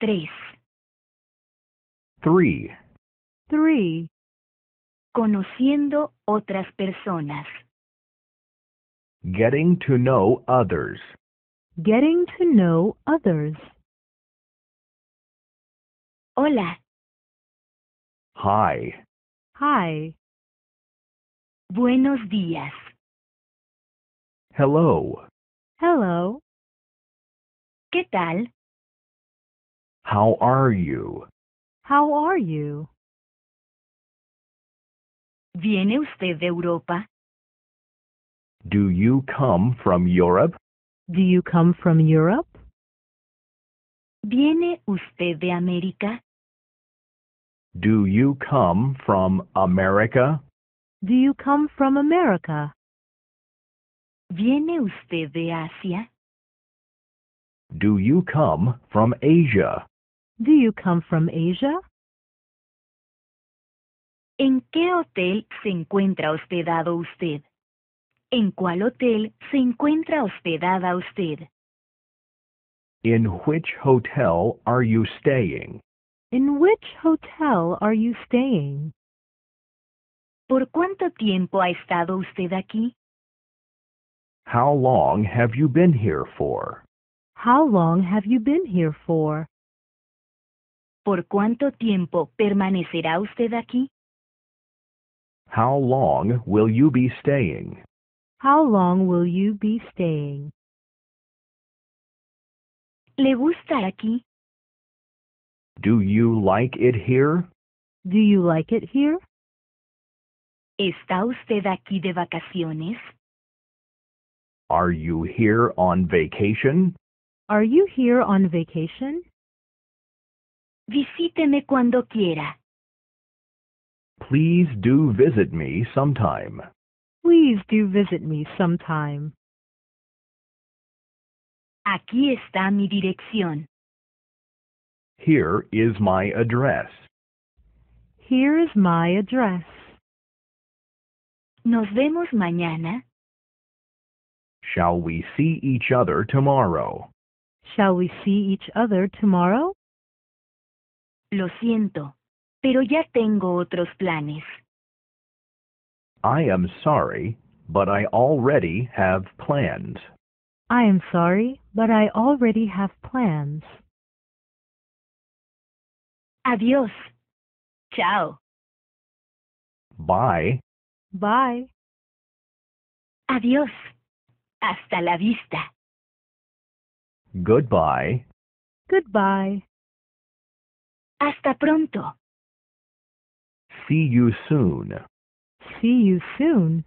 Tres. Three. Three. Conociendo otras personas. Getting to know others. Getting to know others. Hola. Hi. Hi. Buenos días. Hello. Hello. ¿Qué tal? How are you? How are you? ¿Viene usted de Europa? Do you come from Europe? Do you come from Europe? ¿Viene usted de América? Do you come from America? Do you come from America? ¿Viene usted de Asia? Do you come from Asia? Do you come from Asia? ¿En qué hotel se encuentra hospedado usted? ¿En cuál hotel se encuentra hospedada usted? In which hotel are you staying? In which hotel are you staying? ¿Por cuánto tiempo ha estado usted aquí? How long have you been here for? How long have you been here for? ¿Por cuánto tiempo permanecerá usted aquí? How long will you be staying? How long will you be staying? ¿Le gusta aquí? Do you like it here? Do you like it here? ¿Está usted aquí de vacaciones? Are you here on vacation? Are you here on vacation? Visíteme cuando quiera. Please do visit me sometime. Please do visit me sometime. Aquí está mi dirección. Here is my address. Here is my address. Nos vemos mañana. Shall we see each other tomorrow? Shall we see each other tomorrow? Lo siento, pero ya tengo otros planes. I am sorry, but I already have plans. I am sorry, but I already have plans. Adiós. Chao. Bye. Bye. Adiós. Hasta la vista. Goodbye. Goodbye. Hasta pronto. See you soon. See you soon.